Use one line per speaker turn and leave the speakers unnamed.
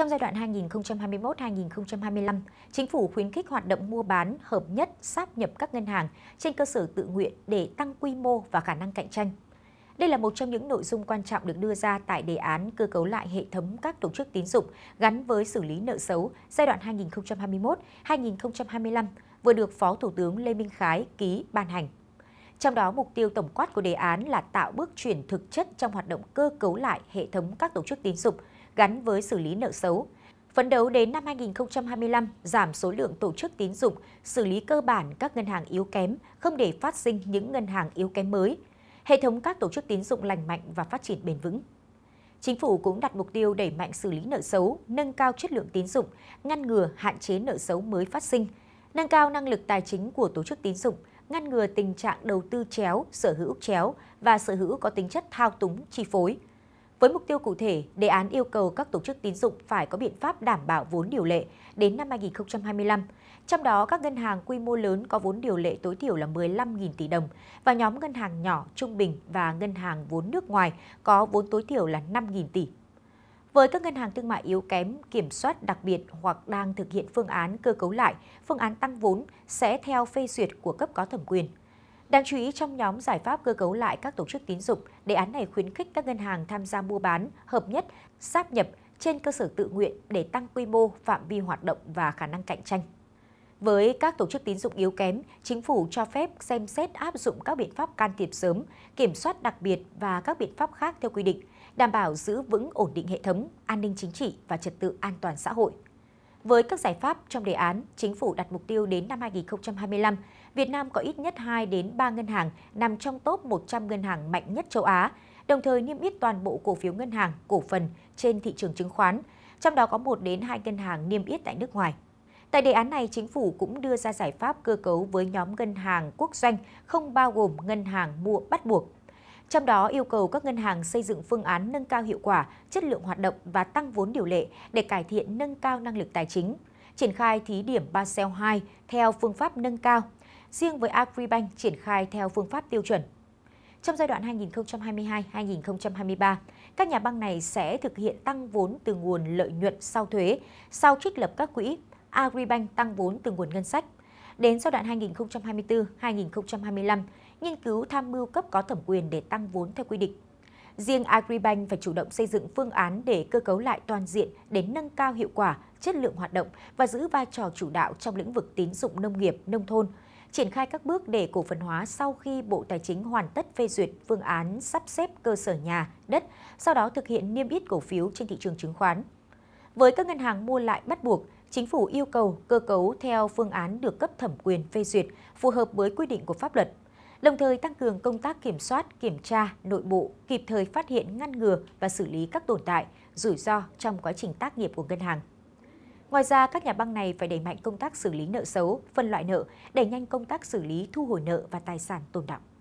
Trong giai đoạn 2021-2025, chính phủ khuyến khích hoạt động mua bán hợp nhất sáp nhập các ngân hàng trên cơ sở tự nguyện để tăng quy mô và khả năng cạnh tranh. Đây là một trong những nội dung quan trọng được đưa ra tại đề án cơ cấu lại hệ thống các tổ chức tín dụng gắn với xử lý nợ xấu giai đoạn 2021-2025 vừa được Phó Thủ tướng Lê Minh Khái ký ban hành. Trong đó, mục tiêu tổng quát của đề án là tạo bước chuyển thực chất trong hoạt động cơ cấu lại hệ thống các tổ chức tín dụng, gắn với xử lý nợ xấu. Phấn đấu đến năm 2025 giảm số lượng tổ chức tín dụng, xử lý cơ bản các ngân hàng yếu kém, không để phát sinh những ngân hàng yếu kém mới. Hệ thống các tổ chức tín dụng lành mạnh và phát triển bền vững. Chính phủ cũng đặt mục tiêu đẩy mạnh xử lý nợ xấu, nâng cao chất lượng tín dụng, ngăn ngừa hạn chế nợ xấu mới phát sinh, nâng cao năng lực tài chính của tổ chức tín dụng, ngăn ngừa tình trạng đầu tư chéo, sở hữu chéo và sở hữu có tính chất thao túng, chi phối – với mục tiêu cụ thể, đề án yêu cầu các tổ chức tín dụng phải có biện pháp đảm bảo vốn điều lệ đến năm 2025. Trong đó, các ngân hàng quy mô lớn có vốn điều lệ tối thiểu là 15.000 tỷ đồng và nhóm ngân hàng nhỏ, trung bình và ngân hàng vốn nước ngoài có vốn tối thiểu là 5.000 tỷ. Với các ngân hàng thương mại yếu kém, kiểm soát đặc biệt hoặc đang thực hiện phương án cơ cấu lại, phương án tăng vốn sẽ theo phê duyệt của cấp có thẩm quyền. Đáng chú ý trong nhóm giải pháp cơ cấu lại các tổ chức tín dụng, đề án này khuyến khích các ngân hàng tham gia mua bán, hợp nhất, sáp nhập trên cơ sở tự nguyện để tăng quy mô, phạm vi hoạt động và khả năng cạnh tranh. Với các tổ chức tín dụng yếu kém, chính phủ cho phép xem xét áp dụng các biện pháp can thiệp sớm, kiểm soát đặc biệt và các biện pháp khác theo quy định, đảm bảo giữ vững ổn định hệ thống, an ninh chính trị và trật tự an toàn xã hội. Với các giải pháp trong đề án, chính phủ đặt mục tiêu đến năm 2025, Việt Nam có ít nhất 2 đến 3 ngân hàng nằm trong top 100 ngân hàng mạnh nhất châu Á, đồng thời niêm yết toàn bộ cổ phiếu ngân hàng, cổ phần trên thị trường chứng khoán, trong đó có 1 đến 2 ngân hàng niêm yết tại nước ngoài. Tại đề án này, chính phủ cũng đưa ra giải pháp cơ cấu với nhóm ngân hàng quốc doanh không bao gồm ngân hàng mua bắt buộc trong đó yêu cầu các ngân hàng xây dựng phương án nâng cao hiệu quả, chất lượng hoạt động và tăng vốn điều lệ để cải thiện nâng cao năng lực tài chính, triển khai thí điểm Basel II theo phương pháp nâng cao, riêng với Agribank triển khai theo phương pháp tiêu chuẩn. Trong giai đoạn 2022-2023, các nhà băng này sẽ thực hiện tăng vốn từ nguồn lợi nhuận sau thuế, sau trích lập các quỹ, Agribank tăng vốn từ nguồn ngân sách. Đến giai đoạn 2024-2025, nghiên cứu tham mưu cấp có thẩm quyền để tăng vốn theo quy định. Riêng Agribank phải chủ động xây dựng phương án để cơ cấu lại toàn diện để nâng cao hiệu quả, chất lượng hoạt động và giữ vai trò chủ đạo trong lĩnh vực tín dụng nông nghiệp, nông thôn, triển khai các bước để cổ phần hóa sau khi Bộ Tài chính hoàn tất phê duyệt phương án sắp xếp cơ sở nhà, đất, sau đó thực hiện niêm yết cổ phiếu trên thị trường chứng khoán. Với các ngân hàng mua lại bắt buộc, chính phủ yêu cầu cơ cấu theo phương án được cấp thẩm quyền phê duyệt, phù hợp với quy định của pháp luật đồng thời tăng cường công tác kiểm soát, kiểm tra, nội bộ, kịp thời phát hiện, ngăn ngừa và xử lý các tồn tại, rủi ro trong quá trình tác nghiệp của ngân hàng. Ngoài ra, các nhà băng này phải đẩy mạnh công tác xử lý nợ xấu, phân loại nợ, đẩy nhanh công tác xử lý thu hồi nợ và tài sản tồn đọng.